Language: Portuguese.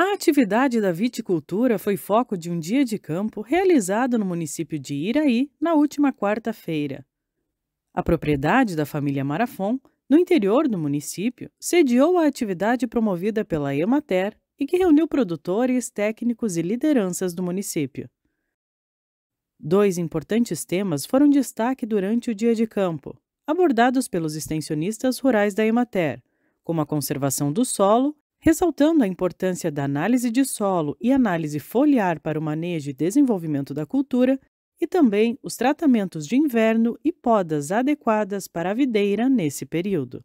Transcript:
A atividade da viticultura foi foco de um dia de campo realizado no município de Iraí na última quarta-feira. A propriedade da família Marafon, no interior do município, sediou a atividade promovida pela Emater e que reuniu produtores, técnicos e lideranças do município. Dois importantes temas foram destaque durante o dia de campo, abordados pelos extensionistas rurais da Emater, como a conservação do solo Ressaltando a importância da análise de solo e análise foliar para o manejo e desenvolvimento da cultura, e também os tratamentos de inverno e podas adequadas para a videira nesse período.